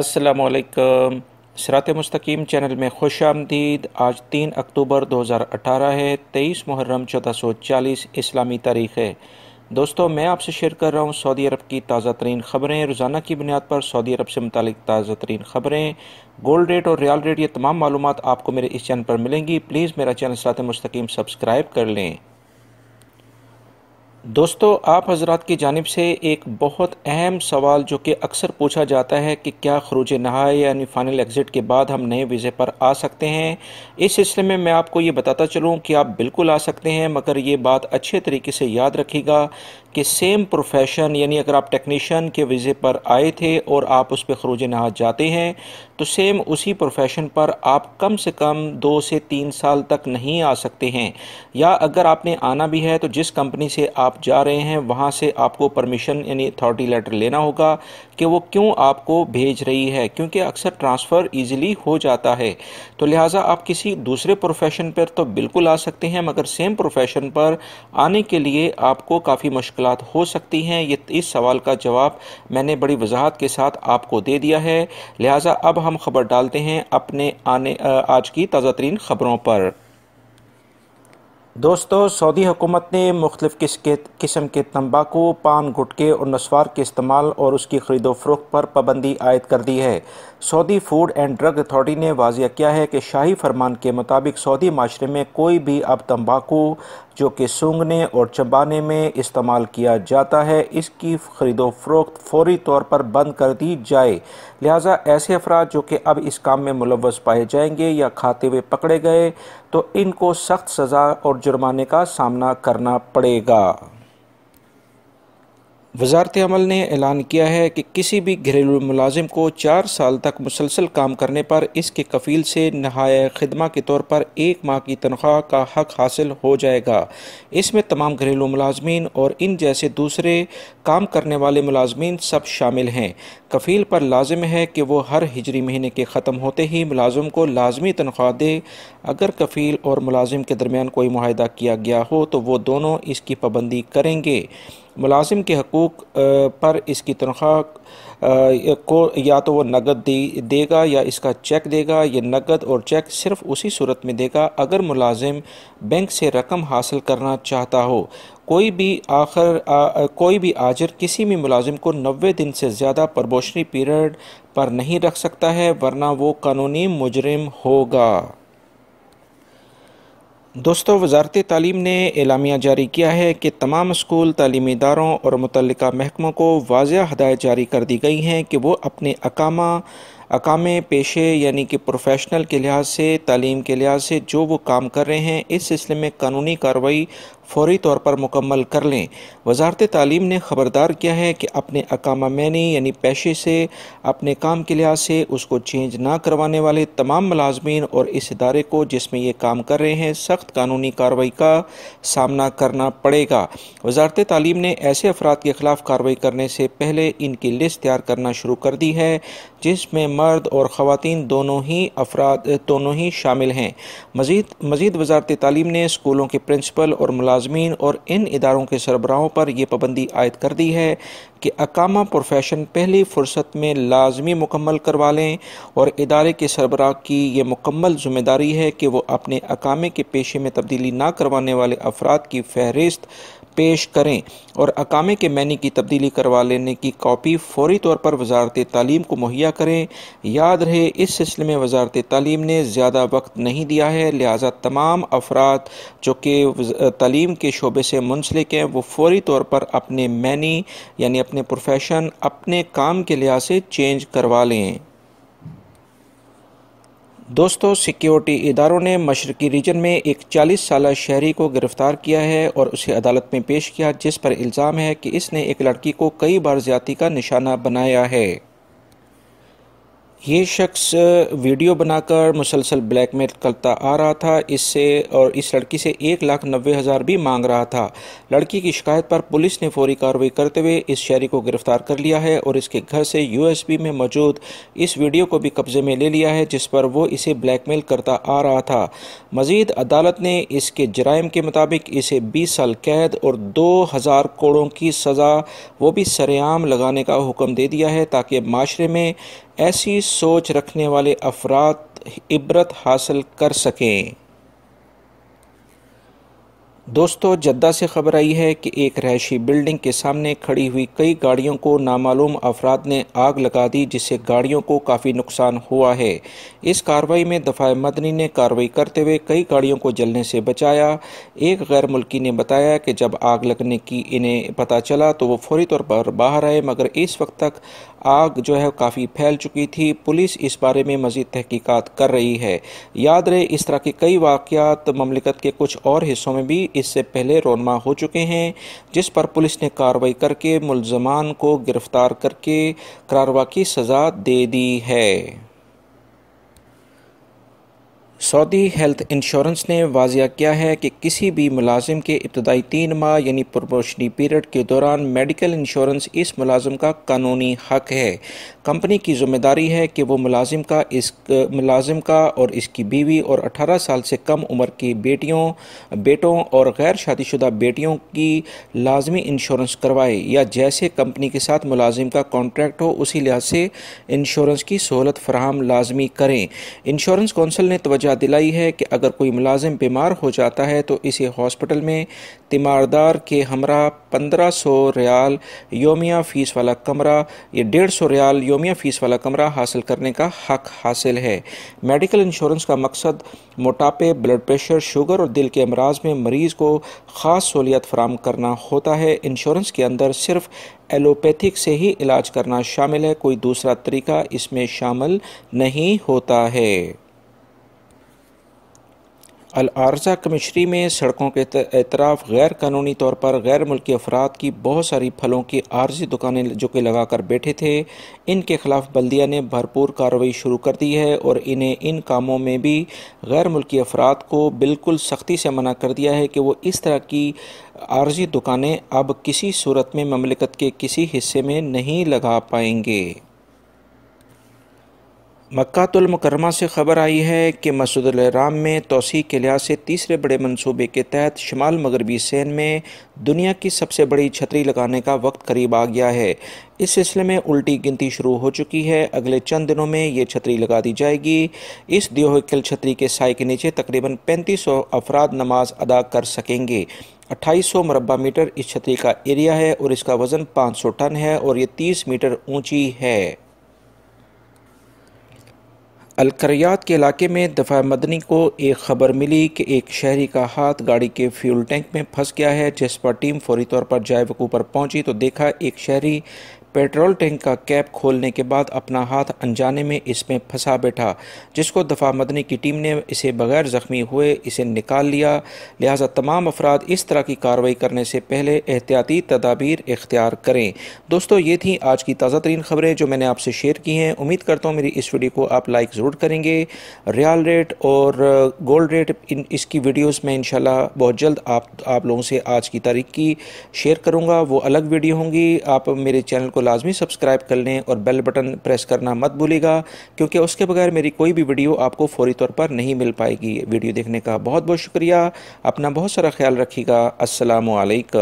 السلام علیکم سرات مستقیم چینل میں خوش آمدید آج تین اکتوبر دو ہزار اٹھارہ ہے تیئیس محرم چودہ سو چالیس اسلامی تاریخ ہے دوستو میں آپ سے شیئر کر رہا ہوں سعودی عرب کی تازہ ترین خبریں روزانہ کی بنیاد پر سعودی عرب سے متعلق تازہ ترین خبریں گولڈ ریٹ اور ریال ریٹ یہ تمام معلومات آپ کو میرے اس چینل پر ملیں گی پلیز میرا چینل سرات مستقیم سبسکرائب کر لیں دوستو آپ حضرات کی جانب سے ایک بہت اہم سوال جو کہ اکثر پوچھا جاتا ہے کہ کیا خروج نہائے یعنی فائنل ایگزٹ کے بعد ہم نئے ویزے پر آ سکتے ہیں اس سلسلے میں میں آپ کو یہ بتاتا چلوں کہ آپ بالکل آ سکتے ہیں مگر یہ بات اچھے طریقے سے یاد رکھیے گا کہ سیم پروفیشن یعنی اگر آپ ٹیکنیشین کے ویزے پر آئے تھے اور آپ اس پہ خروج نہا جاتے ہیں تو سیم اسی پروفیشن پر آپ کم سے کم دو سے تین سال تک نہیں آ سکتے ہیں یا اگر آپ نے آنا بھی ہے تو جس کمپنی سے آپ جا رہے ہیں وہاں سے آپ کو پرمیشن یعنی اتھارٹی لیٹر لینا ہوگا کہ وہ کیوں آپ کو بھیج رہی ہے کیونکہ اکثر ٹرانسفر ایزیلی ہو جاتا ہے تو لہٰذا آپ کسی دوسرے پروفیشن پر تو بالکل آ سکتے ہیں مگر سیم پروفیشن پر آنے کے لیے آپ کو کافی مشکلات ہو سکتی ہیں یہ اس سوال کا جواب میں نے بڑی وضاحت کے ساتھ آپ کو دے دیا ہے لہٰذا اب ہم ہم خبر ڈالتے ہیں اپنے آنے آج کی تازہ ترین خبروں پر دوستو سعودی حکومت نے مختلف قسم کے تمباکو پان گھٹکے اور نسوار کے استعمال اور اس کی خرید و فروخت پر پابندی عائد کر دی ہے Saudi food and drug authority نے واضح کیا ہے کہ شاہی فرمان کے مطابق سعودی معاشرے میں کوئی بھی اب تمباکو جو کہ سونگنے اور چبانے میں استعمال کیا جاتا ہے اس کی خرید و فروخت فوری طور پر بند کر دی جائے لہٰذا ایسے افراد جو کہ اب اس کام میں ملوث پائے جائیں گے یا کھاتے ہوئے پکڑے گئے تو ان کو سخت سزا اور جرمانے کا سامنا کرنا پڑے گا وزارت عمل نے اعلان کیا ہے کہ کسی بھی گھریلو ملازم کو چار سال تک مسلسل کام کرنے پر اس کے کفیل سے نہایت خدمہ کے طور پر ایک ماہ کی تنخواہ کا حق حاصل ہو جائے گا اس میں تمام گھریلو ملازمین اور ان جیسے دوسرے کام کرنے والے ملازمین سب شامل ہیں کفیل پر لازم ہے کہ وہ ہر ہجری مہینے کے ختم ہوتے ہی ملازم کو لازمی تنخواہ دے اگر کفیل اور ملازم کے درمیان کوئی معاہدہ کیا گیا ہو تو وہ دونوں اس کی پابندی کریں گے ملازم کے حقوق پر اس کی تنخواہ کو یا تو وہ نقد دے گا یا اس کا چیک دے گا یہ نقد اور چیک صرف اسی صورت میں دے گا اگر ملازم بینک سے رقم حاصل کرنا چاہتا ہو کوئی بھی آخر کوئی بھی آجر کسی بھی ملازم کو نوے دن سے زیادہ پربوشنی پیریڈ پر نہیں رکھ سکتا ہے ورنہ وہ قانونی مجرم ہوگا دوستو وزارت تعلیم نے اعلامیہ جاری کیا ہے کہ تمام اسکول تعلیمی اداروں اور متعلقہ محکموں کو واضح ہدایت جاری کر دی گئی ہیں کہ وہ اپنے اقامہ اقام پیشے یعنی کہ پروفیشنل کے لحاظ سے تعلیم کے لحاظ سے جو وہ کام کر رہے ہیں اس سلسلے میں قانونی کارروائی فوری طور پر مکمل کر لیں وزارت تعلیم نے خبردار کیا ہے کہ اپنے اقامہ مینی یعنی پیشے سے اپنے کام کے لحاظ سے اس کو چینج نہ کروانے والے تمام ملازمین اور اس ادارے کو جس میں یہ کام کر رہے ہیں سخت قانونی کارروائی کا سامنا کرنا پڑے گا وزارت تعلیم نے ایسے افراد کے خلاف کارروائی کرنے سے پہلے ان کی لسٹ تیار کرنا شروع کر دی ہے جس میں مرد اور خواتین دونوں ہی افراد دونوں ہی شامل ہیں مزید مزید وزارت تعلیم نے اسکولوں کے پرنسپل اور ملازمین اور ان اداروں کے سربراہوں پر یہ پابندی عائد کر دی ہے کہ اقامہ پروفیشن پہلی فرصت میں لازمی مکمل کروا لیں اور ادارے کے سربراہ کی یہ مکمل ذمہ داری ہے کہ وہ اپنے اقامے کے پیشے میں تبدیلی نہ کروانے والے افراد کی فہرست پیش کریں اور اقامے کے مینی کی تبدیلی کروا لینے کی کاپی فوری طور پر وزارت تعلیم کو مہیا کریں یاد رہے اس سلسلے میں وزارت تعلیم نے زیادہ وقت نہیں دیا ہے لہٰذا تمام افراد جو کہ تعلیم کے شعبے سے منسلک ہیں وہ فوری طور پر اپنے مینی یعنی اپنے پروفیشن اپنے کام کے لحاظ سے چینج کروا لیں دوستو سیکیورٹی اداروں نے مشرقی ریجن میں ایک چالیس سالہ شہری کو گرفتار کیا ہے اور اسے عدالت میں پیش کیا جس پر الزام ہے کہ اس نے ایک لڑکی کو کئی بار زیادتی کا نشانہ بنایا ہے یہ شخص ویڈیو بنا کر مسلسل بلیک میل کرتا آ رہا تھا اس سے اور اس لڑکی سے ایک لاکھ نوے ہزار بھی مانگ رہا تھا لڑکی کی شکایت پر پولیس نے فوری کارروائی کرتے ہوئے اس شہری کو گرفتار کر لیا ہے اور اس کے گھر سے یو ایس بی میں موجود اس ویڈیو کو بھی قبضے میں لے لیا ہے جس پر وہ اسے بلیک میل کرتا آ رہا تھا مزید عدالت نے اس کے جرائم کے مطابق اسے بیس سال قید اور دو ہزار کوڑوں کی سزا وہ بھی سرعام لگانے کا حکم دے دیا ہے تاکہ معاشرے میں ایسی سوچ رکھنے والے افراد عبرت حاصل کر سکیں دوستو جدہ سے خبر آئی ہے کہ ایک رہائشی بلڈنگ کے سامنے کھڑی ہوئی کئی گاڑیوں کو نامعلوم افراد نے آگ لگا دی جس سے گاڑیوں کو کافی نقصان ہوا ہے اس کاروائی میں دفاع مدنی نے کاروائی کرتے ہوئے کئی گاڑیوں کو جلنے سے بچایا ایک غیر ملکی نے بتایا کہ جب آگ لگنے کی انہیں پتہ چلا تو وہ فوری طور پر باہر آئے مگر اس وقت تک آگ جو ہے کافی پھیل چکی تھی پولیس اس بارے میں مزید تحقیقات کر رہی ہے یاد رہے اس طرح کے کئی واقعات مملکت کے کچھ اور حصوں میں بھی اس سے پہلے رونما ہو چکے ہیں جس پر پولیس نے کارروائی کر کے ملزمان کو گرفتار کر کے کراروا کی سزا دے دی ہے سعودی ہیلتھ انشورنس نے واضح کیا ہے کہ کسی بھی ملازم کے ابتدائی تین ماہ یعنی پرموشنی پیریڈ کے دوران میڈیکل انشورنس اس ملازم کا قانونی حق ہے کمپنی کی ذمہ داری ہے کہ وہ ملازم کا اس ملازم کا اور اس کی بیوی اور اٹھارہ سال سے کم عمر کی بیٹیوں بیٹوں اور غیر شادی شدہ بیٹیوں کی لازمی انشورنس کروائے یا جیسے کمپنی کے ساتھ ملازم کا کانٹریکٹ ہو اسی لحاظ سے انشورنس کی سہولت فراہم لازمی کریں انشورنس کونسل نے توجہ دلائی ہے کہ اگر کوئی ملازم بیمار ہو جاتا ہے تو اسے ہاسپٹل میں تیماردار کے ہمراہ پندرہ سو ریال یومیہ فیس والا کمرہ یا ڈیڑھ سو ریال یومیہ فیس والا کمرہ حاصل کرنے کا حق حاصل ہے میڈیکل انشورنس کا مقصد موٹاپے بلڈ پریشر شوگر اور دل کے امراض میں مریض کو خاص سہولیت فراہم کرنا ہوتا ہے انشورنس کے اندر صرف ایلوپیتھک سے ہی علاج کرنا شامل ہے کوئی دوسرا طریقہ اس میں شامل نہیں ہوتا ہے العارضہ کمشری میں سڑکوں کے اعتراف غیر قانونی طور پر غیر ملکی افراد کی بہت ساری پھلوں کی عارضی دکانیں جو کہ لگا کر بیٹھے تھے ان کے خلاف بلدیہ نے بھرپور کارروائی شروع کر دی ہے اور انہیں ان کاموں میں بھی غیر ملکی افراد کو بالکل سختی سے منع کر دیا ہے کہ وہ اس طرح کی عارضی دکانیں اب کسی صورت میں مملکت کے کسی حصے میں نہیں لگا پائیں گے مکہ المکرمہ سے خبر آئی ہے کہ مسجد الرام میں توسیع کے لحاظ سے تیسرے بڑے منصوبے کے تحت شمال مغربی سین میں دنیا کی سب سے بڑی چھتری لگانے کا وقت قریب آ گیا ہے اس سلسلے میں الٹی گنتی شروع ہو چکی ہے اگلے چند دنوں میں یہ چھتری لگا دی جائے گی اس دیوہکل چھتری کے سائے کے نیچے تقریباً پینتیس سو افراد نماز ادا کر سکیں گے اٹھائیس سو مربع میٹر اس چھتری کا ایریا ہے اور اس کا وزن پانچ سو ٹن ہے اور یہ تیس میٹر اونچی ہے الکریات کے علاقے میں دفاع مدنی کو ایک خبر ملی کہ ایک شہری کا ہاتھ گاڑی کے فیول ٹینک میں پھنس گیا ہے جس پر ٹیم فوری طور پر جائے وقوع پر پہنچی تو دیکھا ایک شہری پیٹرول ٹینک کا کیپ کھولنے کے بعد اپنا ہاتھ انجانے میں اس میں پھنسا بیٹھا جس کو دفاع مدنی کی ٹیم نے اسے بغیر زخمی ہوئے اسے نکال لیا لہٰذا تمام افراد اس طرح کی کارروائی کرنے سے پہلے احتیاطی تدابیر اختیار کریں دوستو یہ تھیں آج کی تازہ ترین خبریں جو میں نے آپ سے شیئر کی ہیں امید کرتا ہوں میری اس ویڈیو کو آپ لائک ضرور کریں گے ریال ریٹ اور گولڈ ریٹ اس کی ویڈیوز میں انشاءاللہ بہت جلد آپ آپ لوگوں سے آج کی تاریخ کی شیئر کروں گا وہ الگ ویڈیو ہوں گی آپ میرے چینل کو لازمی سبسکرائب کر لیں اور بیل بٹن پریس کرنا مت بھولے گا کیونکہ اس کے بغیر میری کوئی بھی ویڈیو آپ کو فوری طور پر نہیں مل پائے گی ویڈیو دیکھنے کا بہت بہت شکریہ اپنا بہت سارا خیال رکھیے گا السلام علیکم